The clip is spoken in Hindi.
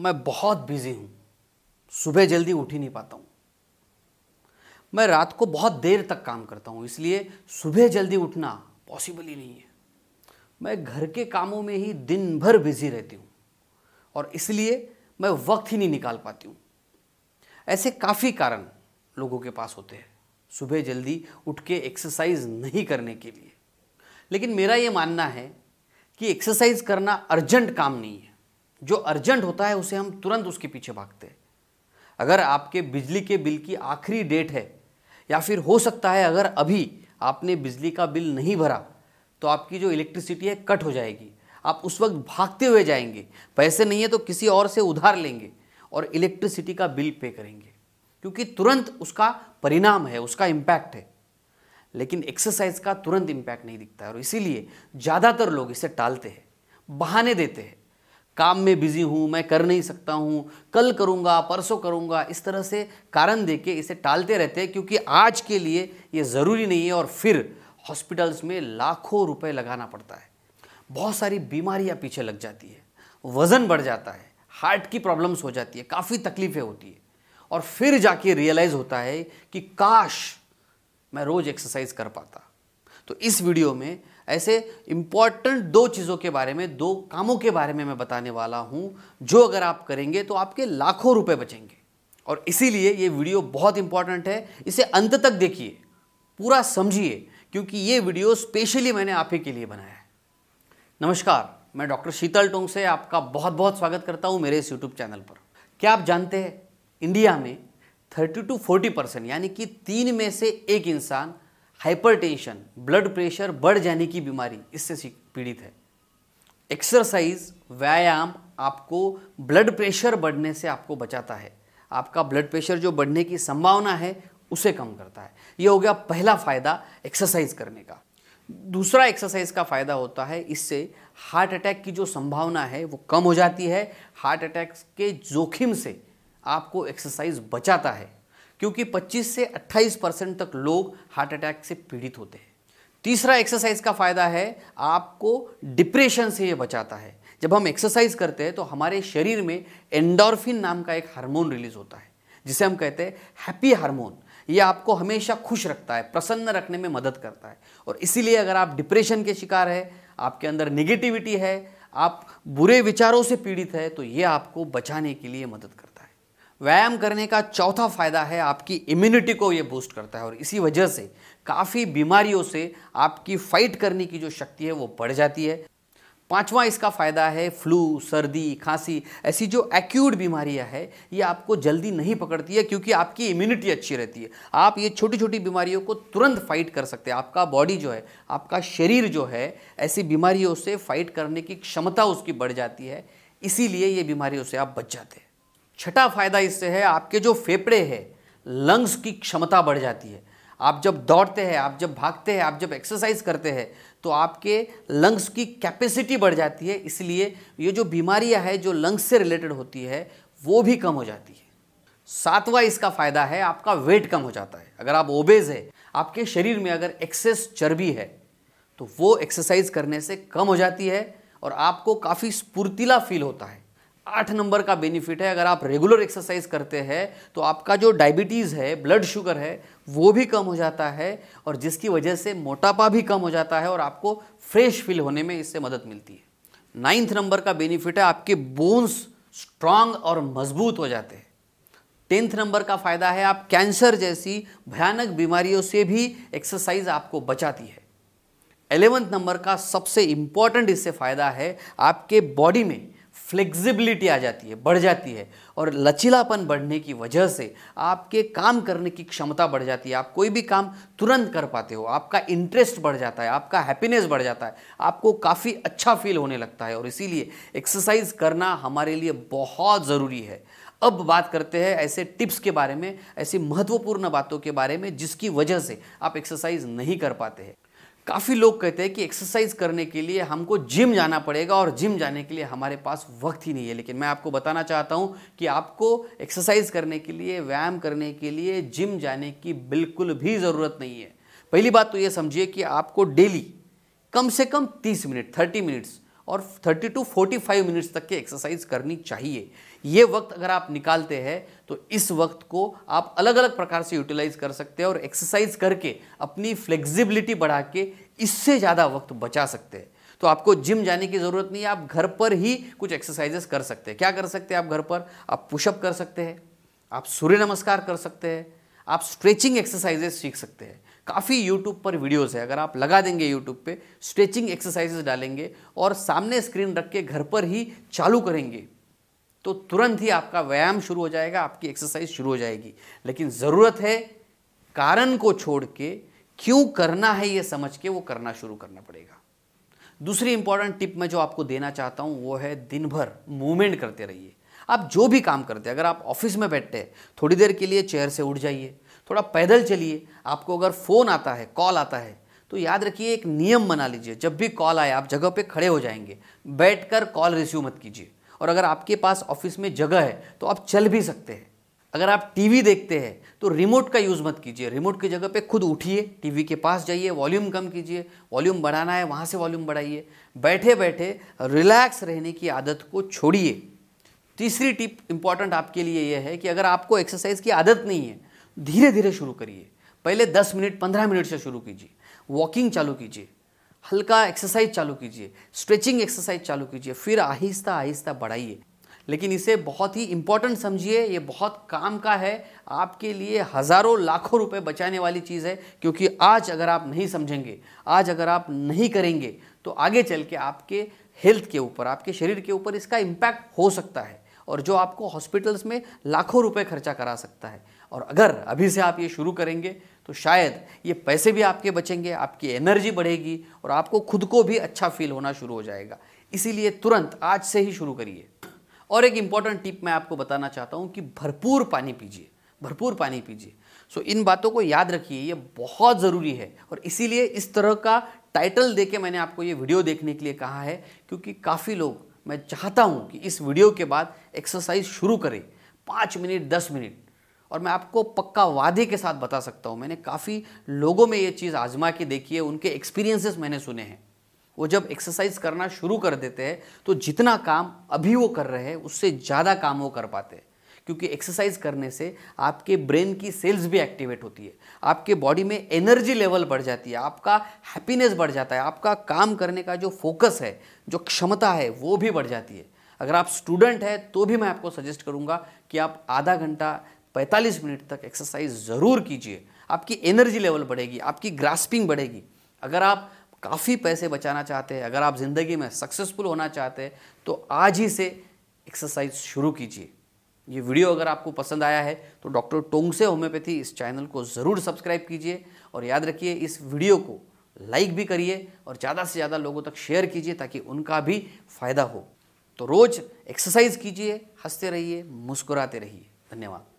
मैं बहुत बिज़ी हूँ सुबह जल्दी उठ ही नहीं पाता हूँ मैं रात को बहुत देर तक काम करता हूँ इसलिए सुबह जल्दी उठना पॉसिबल ही नहीं है मैं घर के कामों में ही दिन भर बिजी रहती हूँ और इसलिए मैं वक्त ही नहीं निकाल पाती हूँ ऐसे काफ़ी कारण लोगों के पास होते हैं सुबह जल्दी उठ के एक्सरसाइज नहीं करने के लिए लेकिन मेरा ये मानना है कि एक्सरसाइज करना अर्जेंट काम नहीं है जो अर्जेंट होता है उसे हम तुरंत उसके पीछे भागते हैं अगर आपके बिजली के बिल की आखिरी डेट है या फिर हो सकता है अगर अभी आपने बिजली का बिल नहीं भरा तो आपकी जो इलेक्ट्रिसिटी है कट हो जाएगी आप उस वक्त भागते हुए जाएंगे पैसे नहीं है तो किसी और से उधार लेंगे और इलेक्ट्रिसिटी का बिल पे करेंगे क्योंकि तुरंत उसका परिणाम है उसका इम्पैक्ट है लेकिन एक्सरसाइज का तुरंत इम्पैक्ट नहीं दिखता है और इसीलिए ज़्यादातर लोग इसे टालते हैं बहाने देते हैं काम में बिज़ी हूँ मैं कर नहीं सकता हूँ कल करूँगा परसों करूँगा इस तरह से कारण दे के इसे टालते रहते हैं क्योंकि आज के लिए ये ज़रूरी नहीं है और फिर हॉस्पिटल्स में लाखों रुपए लगाना पड़ता है बहुत सारी बीमारियाँ पीछे लग जाती है वज़न बढ़ जाता है हार्ट की प्रॉब्लम्स हो जाती है काफ़ी तकलीफ़ें होती है और फिर जाके रियलाइज़ होता है कि काश मैं रोज़ एक्सरसाइज कर पाता तो इस वीडियो में ऐसे इम्पॉर्टेंट दो चीज़ों के बारे में दो कामों के बारे में मैं बताने वाला हूँ जो अगर आप करेंगे तो आपके लाखों रुपए बचेंगे और इसीलिए ये वीडियो बहुत इंपॉर्टेंट है इसे अंत तक देखिए पूरा समझिए क्योंकि ये वीडियो स्पेशली मैंने आप ही के लिए बनाया है नमस्कार मैं डॉक्टर शीतल टोंग से आपका बहुत बहुत स्वागत करता हूँ मेरे इस यूट्यूब चैनल पर क्या आप जानते हैं इंडिया में थर्टी टू फोर्टी परसेंट यानी कि तीन में से एक इंसान हाइपरटेंशन ब्लड प्रेशर बढ़ जाने की बीमारी इससे पीड़ित है एक्सरसाइज व्यायाम आपको ब्लड प्रेशर बढ़ने से आपको बचाता है आपका ब्लड प्रेशर जो बढ़ने की संभावना है उसे कम करता है ये हो गया पहला फ़ायदा एक्सरसाइज करने का दूसरा एक्सरसाइज का फ़ायदा होता है इससे हार्ट अटैक की जो संभावना है वो कम हो जाती है हार्ट अटैक के जोखिम से आपको एक्सरसाइज बचाता है क्योंकि 25 से 28 परसेंट तक लोग हार्ट अटैक से पीड़ित होते हैं तीसरा एक्सरसाइज का फ़ायदा है आपको डिप्रेशन से ये बचाता है जब हम एक्सरसाइज करते हैं तो हमारे शरीर में एंडोर्फिन नाम का एक हार्मोन रिलीज होता है जिसे हम कहते हैं हैप्पी हार्मोन ये आपको हमेशा खुश रखता है प्रसन्न रखने में मदद करता है और इसीलिए अगर आप डिप्रेशन के शिकार है आपके अंदर निगेटिविटी है आप बुरे विचारों से पीड़ित है तो ये आपको बचाने के लिए मदद करता है व्यायाम करने का चौथा फायदा है आपकी इम्यूनिटी को ये बूस्ट करता है और इसी वजह से काफ़ी बीमारियों से आपकी फाइट करने की जो शक्ति है वो बढ़ जाती है पांचवा इसका फ़ायदा है फ्लू सर्दी खांसी ऐसी जो एक्यूट बीमारियां है ये आपको जल्दी नहीं पकड़ती है क्योंकि आपकी इम्यूनिटी अच्छी रहती है आप ये छोटी छोटी बीमारियों को तुरंत फाइट कर सकते हैं आपका बॉडी जो है आपका शरीर जो है ऐसी बीमारियों से फाइट करने की क्षमता उसकी बढ़ जाती है इसीलिए ये बीमारियों से आप बच जाते हैं छठा फायदा इससे है आपके जो फेफड़े हैं लंग्स की क्षमता बढ़ जाती है आप जब दौड़ते हैं आप जब भागते हैं आप जब एक्सरसाइज करते हैं तो आपके लंग्स की कैपेसिटी बढ़ जाती है इसलिए ये जो बीमारियां है जो लंग्स से रिलेटेड होती है वो भी कम हो जाती है सातवां इसका फायदा है आपका वेट कम हो जाता है अगर आप ओबेज है आपके शरीर में अगर एक्सेस चर्बी है तो वो एक्सरसाइज करने से कम हो जाती है और आपको काफ़ी स्फूर्तिला फील होता है आठ नंबर का बेनिफिट है अगर आप रेगुलर एक्सरसाइज करते हैं तो आपका जो डायबिटीज़ है ब्लड शुगर है वो भी कम हो जाता है और जिसकी वजह से मोटापा भी कम हो जाता है और आपको फ्रेश फील होने में इससे मदद मिलती है नाइन्थ नंबर का बेनिफिट है आपके बोन्स स्ट्रांग और मजबूत हो जाते हैं टेंथ नंबर का फ़ायदा है आप कैंसर जैसी भयानक बीमारियों से भी एक्सरसाइज आपको बचाती है एलेवेंथ नंबर का सबसे इम्पॉर्टेंट इससे फ़ायदा है आपके बॉडी में फ्लेक्सिबिलिटी आ जाती है बढ़ जाती है और लचीलापन बढ़ने की वजह से आपके काम करने की क्षमता बढ़ जाती है आप कोई भी काम तुरंत कर पाते हो आपका इंटरेस्ट बढ़ जाता है आपका हैप्पीनेस बढ़ जाता है आपको काफ़ी अच्छा फील होने लगता है और इसीलिए एक्सरसाइज करना हमारे लिए बहुत ज़रूरी है अब बात करते हैं ऐसे टिप्स के बारे में ऐसी महत्वपूर्ण बातों के बारे में जिसकी वजह से आप एक्सरसाइज नहीं कर पाते हैं काफ़ी लोग कहते हैं कि एक्सरसाइज करने के लिए हमको जिम जाना पड़ेगा और जिम जाने के लिए हमारे पास वक्त ही नहीं है लेकिन मैं आपको बताना चाहता हूं कि आपको एक्सरसाइज करने के लिए व्यायाम करने के लिए जिम जाने की बिल्कुल भी ज़रूरत नहीं है पहली बात तो ये समझिए कि आपको डेली कम से कम तीस मिनट थर्टी मिनट्स और 30 टू 45 मिनट्स तक की एक्सरसाइज करनी चाहिए ये वक्त अगर आप निकालते हैं तो इस वक्त को आप अलग अलग प्रकार से यूटिलाइज कर सकते हैं और एक्सरसाइज करके अपनी फ्लेक्सिबिलिटी बढ़ा के इससे ज़्यादा वक्त बचा सकते हैं तो आपको जिम जाने की ज़रूरत नहीं है आप घर पर ही कुछ एक्सरसाइजेस कर सकते हैं क्या कर सकते हैं आप घर पर आप पुशअप कर सकते हैं आप सूर्य नमस्कार कर सकते हैं आप स्ट्रेचिंग एक्सरसाइजेस सीख सकते हैं काफ़ी यूट्यूब पर वीडियोस है अगर आप लगा देंगे यूट्यूब पे स्ट्रेचिंग एक्सरसाइजेस डालेंगे और सामने स्क्रीन रख के घर पर ही चालू करेंगे तो तुरंत ही आपका व्यायाम शुरू हो जाएगा आपकी एक्सरसाइज शुरू हो जाएगी लेकिन ज़रूरत है कारण को छोड़ के क्यों करना है ये समझ के वो करना शुरू करना पड़ेगा दूसरी इंपॉर्टेंट टिप मैं जो आपको देना चाहता हूँ वो है दिन भर मूवमेंट करते रहिए आप जो भी काम करते हैं अगर आप ऑफिस में बैठते हैं थोड़ी देर के लिए चेयर से उठ जाइए थोड़ा पैदल चलिए आपको अगर फ़ोन आता है कॉल आता है तो याद रखिए एक नियम बना लीजिए जब भी कॉल आए आप जगह पे खड़े हो जाएंगे बैठकर कॉल रिसीव मत कीजिए और अगर आपके पास ऑफिस में जगह है तो आप चल भी सकते हैं अगर आप टीवी देखते हैं तो रिमोट का यूज़ मत कीजिए रिमोट की जगह पे खुद उठिए टीवी के पास जाइए वॉल्यूम कम कीजिए वॉल्यूम बढ़ाना है वहाँ से वॉल्यूम बढ़ाइए बैठे बैठे रिलैक्स रहने की आदत को छोड़िए तीसरी टिप इम्पॉर्टेंट आपके लिए यह है कि अगर आपको एक्सरसाइज की आदत नहीं है धीरे धीरे शुरू करिए पहले 10 मिनट 15 मिनट से शुरू कीजिए वॉकिंग चालू कीजिए हल्का एक्सरसाइज चालू कीजिए स्ट्रेचिंग एक्सरसाइज चालू कीजिए फिर आहिस्ता आहिस्ता बढ़ाइए लेकिन इसे बहुत ही इंपॉर्टेंट समझिए ये बहुत काम का है आपके लिए हज़ारों लाखों रुपए बचाने वाली चीज़ है क्योंकि आज अगर आप नहीं समझेंगे आज अगर आप नहीं करेंगे तो आगे चल के आपके हेल्थ के ऊपर आपके शरीर के ऊपर इसका इम्पैक्ट हो सकता है और जो आपको हॉस्पिटल्स में लाखों रुपए खर्चा करा सकता है और अगर अभी से आप ये शुरू करेंगे तो शायद ये पैसे भी आपके बचेंगे आपकी एनर्जी बढ़ेगी और आपको खुद को भी अच्छा फील होना शुरू हो जाएगा इसीलिए तुरंत आज से ही शुरू करिए और एक इम्पॉर्टेंट टिप मैं आपको बताना चाहता हूँ कि भरपूर पानी पीजिए भरपूर पानी पीजिए सो इन बातों को याद रखिए ये बहुत ज़रूरी है और इसीलिए इस तरह का टाइटल देके मैंने आपको ये वीडियो देखने के लिए कहा है क्योंकि काफ़ी लोग मैं चाहता हूँ कि इस वीडियो के बाद एक्सरसाइज शुरू करें पाँच मिनट दस मिनट और मैं आपको पक्का वादे के साथ बता सकता हूँ मैंने काफ़ी लोगों में ये चीज़ आजमा के देखी है उनके एक्सपीरियंसेस मैंने सुने हैं वो जब एक्सरसाइज करना शुरू कर देते हैं तो जितना काम अभी वो कर रहे हैं उससे ज़्यादा काम वो कर पाते हैं क्योंकि एक्सरसाइज करने से आपके ब्रेन की सेल्स भी एक्टिवेट होती है आपके बॉडी में एनर्जी लेवल बढ़ जाती है आपका हैप्पीनेस बढ़ जाता है आपका काम करने का जो फोकस है जो क्षमता है वो भी बढ़ जाती है अगर आप स्टूडेंट हैं तो भी मैं आपको सजेस्ट करूँगा कि आप आधा घंटा 45 मिनट तक एक्सरसाइज ज़रूर कीजिए आपकी एनर्जी लेवल बढ़ेगी आपकी ग्रास्पिंग बढ़ेगी अगर आप काफ़ी पैसे बचाना चाहते हैं अगर आप ज़िंदगी में सक्सेसफुल होना चाहते हैं तो आज ही से एक्सरसाइज शुरू कीजिए ये वीडियो अगर आपको पसंद आया है तो डॉक्टर टोंगसे होम्योपैथी इस चैनल को ज़रूर सब्सक्राइब कीजिए और याद रखिए इस वीडियो को लाइक भी करिए और ज़्यादा से ज़्यादा लोगों तक शेयर कीजिए ताकि उनका भी फ़ायदा हो तो रोज़ एक्सरसाइज कीजिए हंसते रहिए मुस्कुराते रहिए धन्यवाद